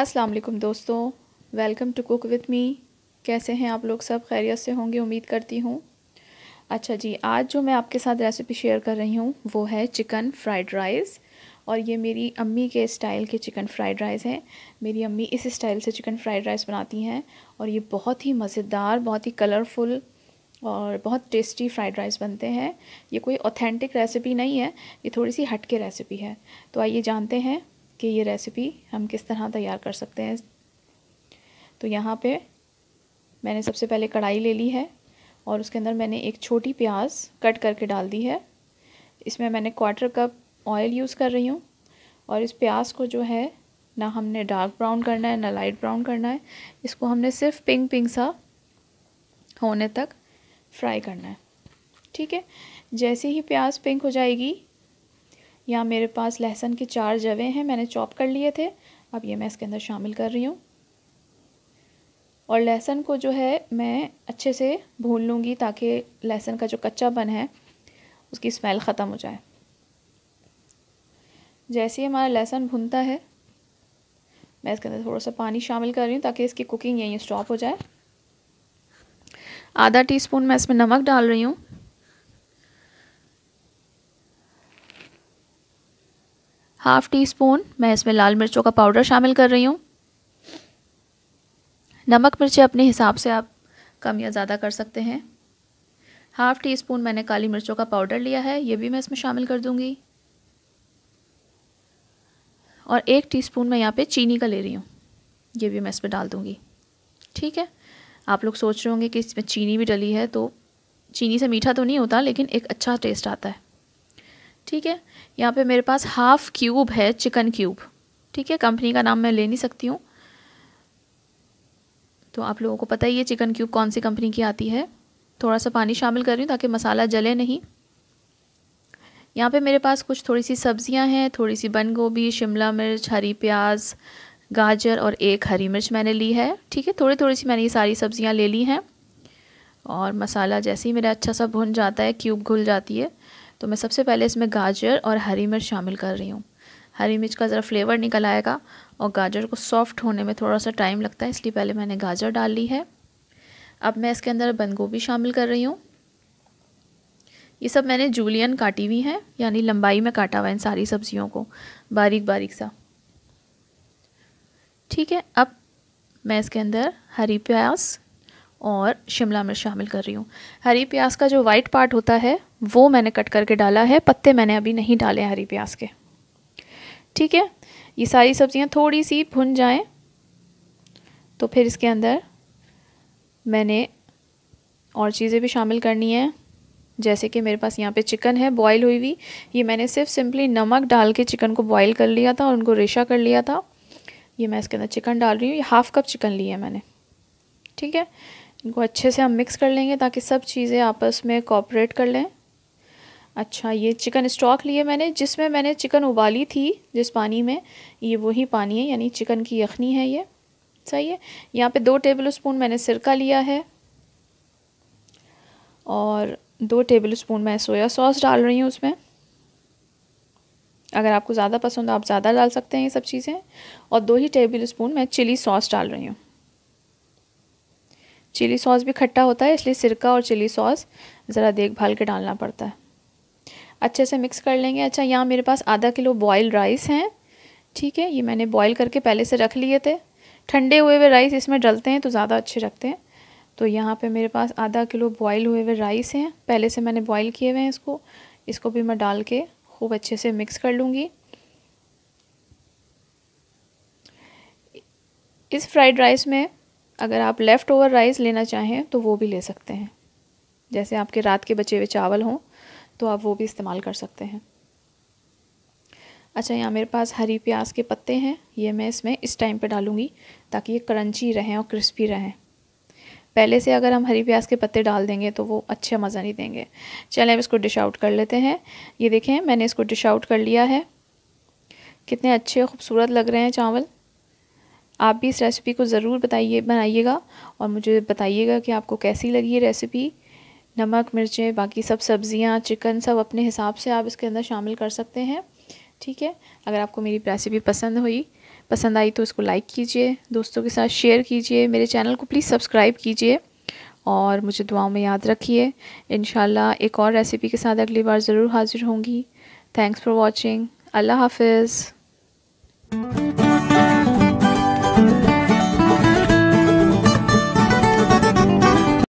अस्सलाम वालेकुम दोस्तों welcome to cook with me कैसे हैं आप लोग सब खैरियत से होंगे उम्मीद करती हूँ अच्छा जी आज जो मैं आपके साथ रेसिपी शेयर कर रही हूँ वो है चिकन फ्राइड राइस और ये मेरी अम्मी के स्टाइल के चिकन फ्राइड राइस हैं मेरी अम्मी इस स्टाइल से चिकन फ्राइड राइस बनाती हैं और ये बहुत ही मज़ेदार बहुत ही कलरफुल और बहुत टेस्टी फ्राइड राइस बनते हैं ये कोई ऑथेंटिक रेसिपी नहीं है ये थोड़ी सी हटके रेसिपी है तो आइए जानते हैं कि ये रेसिपी हम किस तरह तैयार कर सकते हैं तो यहाँ पे मैंने सबसे पहले कढ़ाई ले ली है और उसके अंदर मैंने एक छोटी प्याज कट करके डाल दी है इसमें मैंने क्वार्टर कप ऑयल यूज़ कर रही हूँ और इस प्याज को जो है ना हमने डार्क ब्राउन करना है ना लाइट ब्राउन करना है इसको हमने सिर्फ पिंक पिंक सा होने तक फ्राई करना है ठीक है जैसे ही प्याज पिंक हो जाएगी यहाँ मेरे पास लहसुन के चार जवे हैं मैंने चॉप कर लिए थे अब ये मैं इसके अंदर शामिल कर रही हूँ और लहसुन को जो है मैं अच्छे से भून लूँगी ताकि लहसुन का जो कच्चापन है उसकी स्मेल ख़त्म हो जाए जैसे ही हमारा लहसुन भुनता है मैं इसके अंदर थोड़ा सा पानी शामिल कर रही हूँ ताकि इसकी कुकिंग यहीं स्टॉप हो जाए आधा टीस्पून मैं इसमें नमक डाल रही हूँ हाफ टी स्पून मैं इसमें लाल मिर्चों का पाउडर शामिल कर रही हूँ नमक मिर्चें अपने हिसाब से आप कम या ज़्यादा कर सकते हैं हाफ़ टी स्पून मैंने काली मिर्चों का पाउडर लिया है ये भी मैं इसमें शामिल कर दूँगी और एक टीस्पून मैं यहाँ पे चीनी का ले रही हूँ ये भी मैं इसमें डाल दूँगी ठीक है आप लोग सोच रहे होंगे कि इसमें चीनी भी डली है तो चीनी से मीठा तो नहीं होता लेकिन एक अच्छा टेस्ट आता है ठीक है यहाँ पे मेरे पास हाफ क्यूब है चिकन क्यूब ठीक है कंपनी का नाम मैं ले नहीं सकती हूँ तो आप लोगों को पता ही है चिकन क्यूब कौन सी कंपनी की आती है थोड़ा सा पानी शामिल कर रही हूँ ताकि मसाला जले नहीं यहाँ पे मेरे पास कुछ थोड़ी सी सब्ज़ियाँ हैं थोड़ी सी बंद गोभी शिमला मिर्च हरी प्याज गाजर और एक हरी मिर्च मैंने ली है ठीक है थोड़ी थोड़ी सी मैंने ये सारी सब्ज़ियाँ ले ली हैं और मसाला जैसे ही मेरा अच्छा सा भुन जाता है क्यूब घुल जाती है तो मैं सबसे पहले इसमें गाजर और हरी मिर्च शामिल कर रही हूँ हरी मिर्च का ज़रा फ्लेवर निकल आएगा और गाजर को सॉफ्ट होने में थोड़ा सा टाइम लगता है इसलिए पहले मैंने गाजर डाल ली है अब मैं इसके अंदर बंद गोभी शामिल कर रही हूँ ये सब मैंने जूलियन काटी हुई हैं यानी लंबाई में काटा हुआ है इन सारी सब्जियों को बारीक बारीक सा ठीक है अब मैं इसके अंदर हरी प्याज और शिमला मिर्च शामिल कर रही हूँ हरी प्याज का जो वाइट पार्ट होता है वो मैंने कट करके डाला है पत्ते मैंने अभी नहीं डाले हरी प्याज के ठीक है ये सारी सब्ज़ियाँ थोड़ी सी भुन जाएँ तो फिर इसके अंदर मैंने और चीज़ें भी शामिल करनी है जैसे कि मेरे पास यहाँ पे चिकन है बॉईल हुई हुई ये मैंने सिर्फ सिंपली नमक डाल के चिकन को बॉईल कर लिया था और उनको रेशा कर लिया था ये मैं इसके अंदर चिकन डाल रही हूँ ये हाफ़ कप चिकन लिया मैंने ठीक है इनको अच्छे से हम मिक्स कर लेंगे ताकि सब चीज़ें आपस में कॉपरेट कर लें अच्छा ये चिकन स्टॉक लिए मैंने जिसमें मैंने चिकन उबाली थी जिस पानी में ये वही पानी है यानी चिकन की यखनी है ये सही है यहाँ पे दो टेबल स्पून मैंने सिरका लिया है और दो टेबल स्पून मैं सोया सॉस डाल रही हूँ उसमें अगर आपको ज़्यादा पसंद हो आप ज़्यादा डाल सकते हैं ये सब चीज़ें और दो ही टेबल स्पून मैं चिली सॉस डाल रही हूँ चिली सॉस भी खट्टा होता है इसलिए सिरका और चिली सॉस ज़रा देखभाल के डालना पड़ता है अच्छे से मिक्स कर लेंगे अच्छा यहाँ मेरे पास आधा किलो बॉयल राइस हैं ठीक है ये मैंने बॉयल करके पहले से रख लिए थे ठंडे हुए हुए राइस इसमें डलते हैं तो ज़्यादा अच्छे रखते हैं तो यहाँ पे मेरे पास आधा किलो बॉयल हुए हुए राइस हैं पहले से मैंने बॉयल किए हुए हैं इसको इसको भी मैं डाल के खूब अच्छे से मिक्स कर लूँगी इस फ्राइड राइस में अगर आप लेफ़्ट ओवर राइस लेना चाहें तो वो भी ले सकते हैं जैसे आपके रात के बचे हुए चावल हों तो आप वो भी इस्तेमाल कर सकते हैं अच्छा यहाँ मेरे पास हरी प्याज के पत्ते हैं ये मैं इसमें इस टाइम पे डालूँगी ताकि ये क्रंची रहें और क्रिस्पी रहें पहले से अगर हम हरी प्याज के पत्ते डाल देंगे तो वो अच्छा मज़ा नहीं देंगे चलें अब इसको डिश आउट कर लेते हैं ये देखें मैंने इसको डिश आउट कर लिया है कितने अच्छे खूबसूरत लग रहे हैं चावल आप भी इस रेसिपी को ज़रूर बताइए बनाइएगा और मुझे बताइएगा कि आपको कैसी लगी ये रेसिपी नमक मिर्चें बाकी सब सब्ज़ियाँ चिकन सब अपने हिसाब से आप इसके अंदर शामिल कर सकते हैं ठीक है अगर आपको मेरी रेसिपी पसंद हुई पसंद आई तो इसको लाइक कीजिए दोस्तों के साथ शेयर कीजिए मेरे चैनल को प्लीज़ सब्सक्राइब कीजिए और मुझे दुआओं में याद रखिए इन एक और रेसिपी के साथ अगली बार ज़रूर हाज़िर होंगी थैंक्स फॉर वॉचिंग अल्लाह हाफिज़